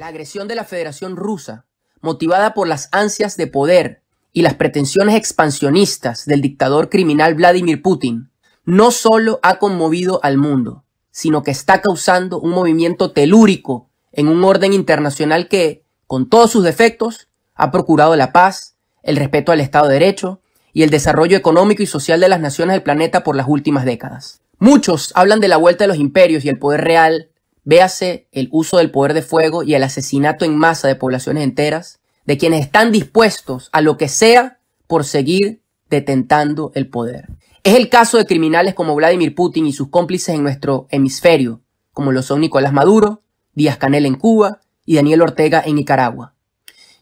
La agresión de la Federación Rusa, motivada por las ansias de poder y las pretensiones expansionistas del dictador criminal Vladimir Putin, no solo ha conmovido al mundo, sino que está causando un movimiento telúrico en un orden internacional que, con todos sus defectos, ha procurado la paz, el respeto al Estado de Derecho y el desarrollo económico y social de las naciones del planeta por las últimas décadas. Muchos hablan de la vuelta de los imperios y el poder real véase el uso del poder de fuego y el asesinato en masa de poblaciones enteras, de quienes están dispuestos a lo que sea por seguir detentando el poder. Es el caso de criminales como Vladimir Putin y sus cómplices en nuestro hemisferio, como lo son Nicolás Maduro, Díaz Canel en Cuba y Daniel Ortega en Nicaragua.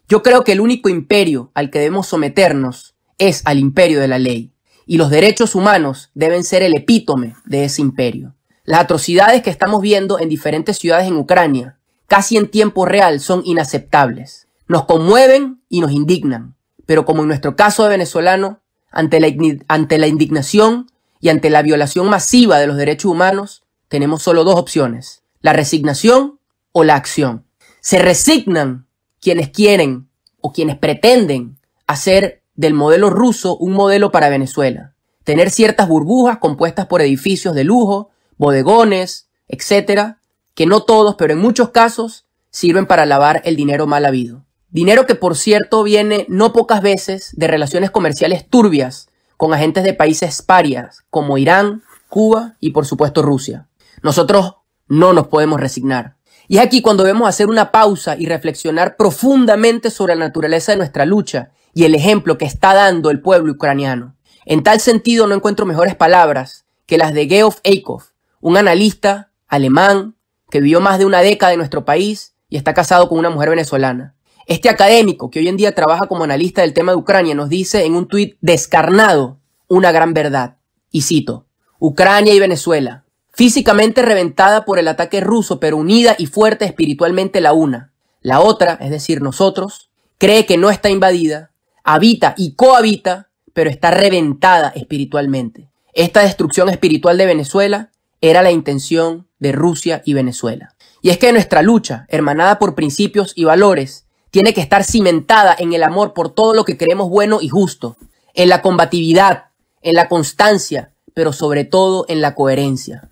Yo creo que el único imperio al que debemos someternos es al imperio de la ley, y los derechos humanos deben ser el epítome de ese imperio. Las atrocidades que estamos viendo en diferentes ciudades en Ucrania, casi en tiempo real, son inaceptables. Nos conmueven y nos indignan. Pero como en nuestro caso de venezolano, ante la, ante la indignación y ante la violación masiva de los derechos humanos, tenemos solo dos opciones, la resignación o la acción. Se resignan quienes quieren o quienes pretenden hacer del modelo ruso un modelo para Venezuela, tener ciertas burbujas compuestas por edificios de lujo, bodegones, etcétera, que no todos, pero en muchos casos sirven para lavar el dinero mal habido. Dinero que, por cierto, viene no pocas veces de relaciones comerciales turbias con agentes de países parias como Irán, Cuba y, por supuesto, Rusia. Nosotros no nos podemos resignar. Y es aquí cuando debemos hacer una pausa y reflexionar profundamente sobre la naturaleza de nuestra lucha y el ejemplo que está dando el pueblo ucraniano. En tal sentido no encuentro mejores palabras que las de Geoff Eikhoff, un analista alemán que vivió más de una década en nuestro país y está casado con una mujer venezolana. Este académico, que hoy en día trabaja como analista del tema de Ucrania, nos dice en un tuit descarnado una gran verdad. Y cito, Ucrania y Venezuela, físicamente reventada por el ataque ruso, pero unida y fuerte espiritualmente la una. La otra, es decir, nosotros, cree que no está invadida, habita y cohabita, pero está reventada espiritualmente. Esta destrucción espiritual de Venezuela era la intención de Rusia y Venezuela. Y es que nuestra lucha, hermanada por principios y valores, tiene que estar cimentada en el amor por todo lo que creemos bueno y justo, en la combatividad, en la constancia, pero sobre todo en la coherencia.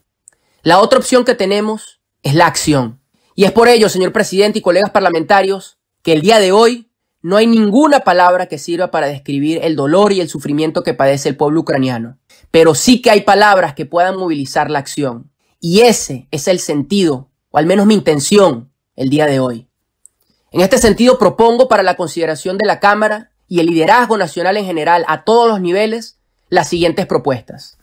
La otra opción que tenemos es la acción. Y es por ello, señor presidente y colegas parlamentarios, que el día de hoy no hay ninguna palabra que sirva para describir el dolor y el sufrimiento que padece el pueblo ucraniano, pero sí que hay palabras que puedan movilizar la acción. Y ese es el sentido, o al menos mi intención, el día de hoy. En este sentido propongo para la consideración de la Cámara y el liderazgo nacional en general a todos los niveles las siguientes propuestas.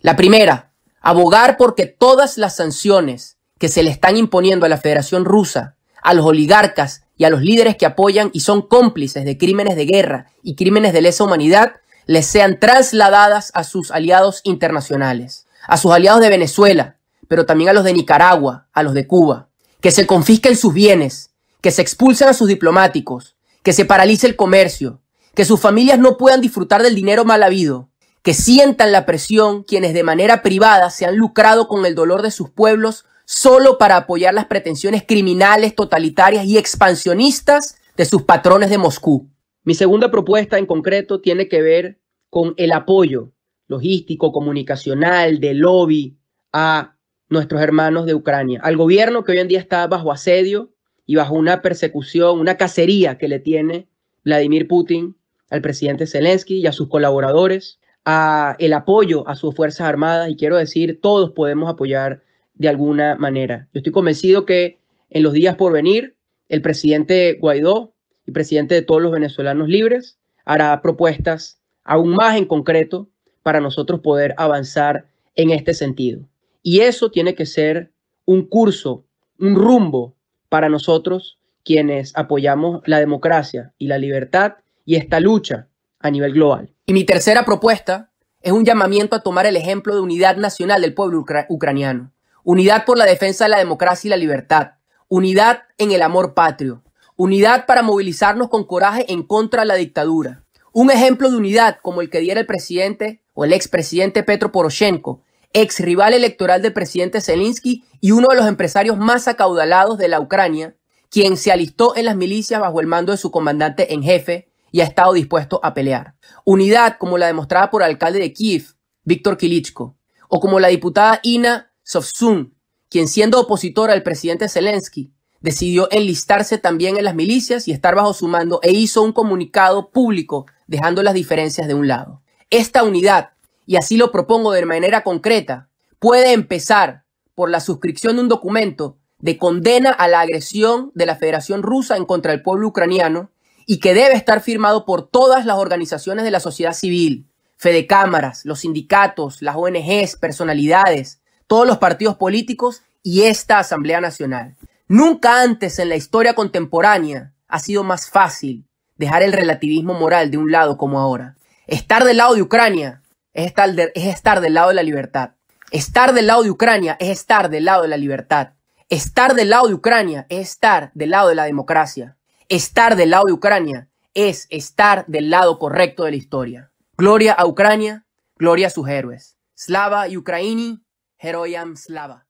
La primera, abogar porque todas las sanciones que se le están imponiendo a la Federación Rusa, a los oligarcas y a los líderes que apoyan y son cómplices de crímenes de guerra y crímenes de lesa humanidad les sean trasladadas a sus aliados internacionales, a sus aliados de Venezuela, pero también a los de Nicaragua, a los de Cuba, que se confisquen sus bienes, que se expulsen a sus diplomáticos, que se paralice el comercio, que sus familias no puedan disfrutar del dinero mal habido, que sientan la presión quienes de manera privada se han lucrado con el dolor de sus pueblos solo para apoyar las pretensiones criminales, totalitarias y expansionistas de sus patrones de Moscú. Mi segunda propuesta en concreto tiene que ver con el apoyo logístico, comunicacional, de lobby a nuestros hermanos de Ucrania, al gobierno que hoy en día está bajo asedio y bajo una persecución, una cacería que le tiene Vladimir Putin al presidente Zelensky y a sus colaboradores, a el apoyo a sus fuerzas armadas y quiero decir, todos podemos apoyar de alguna manera. Yo estoy convencido que en los días por venir, el presidente Guaidó, y presidente de todos los venezolanos libres, hará propuestas aún más en concreto para nosotros poder avanzar en este sentido. Y eso tiene que ser un curso, un rumbo para nosotros quienes apoyamos la democracia y la libertad y esta lucha a nivel global. Y mi tercera propuesta es un llamamiento a tomar el ejemplo de unidad nacional del pueblo ucraniano Unidad por la defensa de la democracia y la libertad. Unidad en el amor patrio. Unidad para movilizarnos con coraje en contra de la dictadura. Un ejemplo de unidad como el que diera el presidente o el expresidente Petro Poroshenko, ex rival electoral del presidente Zelensky y uno de los empresarios más acaudalados de la Ucrania, quien se alistó en las milicias bajo el mando de su comandante en jefe y ha estado dispuesto a pelear. Unidad como la demostrada por el alcalde de Kiev, Víctor Kilichko, o como la diputada Ina Sofsun, quien siendo opositor al presidente Zelensky, decidió enlistarse también en las milicias y estar bajo su mando e hizo un comunicado público dejando las diferencias de un lado. Esta unidad, y así lo propongo de manera concreta, puede empezar por la suscripción de un documento de condena a la agresión de la Federación Rusa en contra del pueblo ucraniano y que debe estar firmado por todas las organizaciones de la sociedad civil, Fedecámaras, los sindicatos, las ONGs, personalidades, todos los partidos políticos y esta Asamblea Nacional. Nunca antes en la historia contemporánea ha sido más fácil dejar el relativismo moral de un lado como ahora. Estar del lado de Ucrania es estar, del lado de la libertad. Estar del lado de Ucrania es estar del lado de la libertad. Estar del lado de Ucrania es estar del lado de la democracia. Estar del lado de Ucrania es estar del lado correcto de la historia. Gloria a Ucrania, gloria a sus héroes. Slava y ukraini. Heroiam Slava.